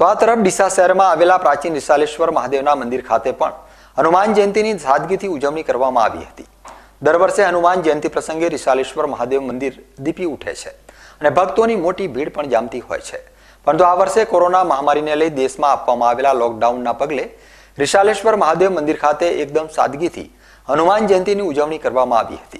તો આ તરફ ડીસા શહેરમાં આવેલા પ્રાચીન વિશાલેશ્વર મહાદેવના મંદિર ખાતે પણ હનુમાન જયંતિની સાદગીથી ઉજવણી કરવામાં આવી હતી દર વર્ષે હનુમાન જયંતિ પ્રસંગે રિશાલેશ્વર મહાદેવ મંદિર દીપી ઉઠે છે અને ભક્તોની મોટી ભીડ પણ જામતી હોય છે પરંતુ આ વર્ષે કોરોના મહામારીને લઈ દેશમાં આપવામાં આવેલા લોકડાઉનના પગલે રિશાલેશ્વર મહાદેવ મંદિર ખાતે એકદમ સાદગીથી હનુમાન જયંતિની ઉજવણી કરવામાં આવી હતી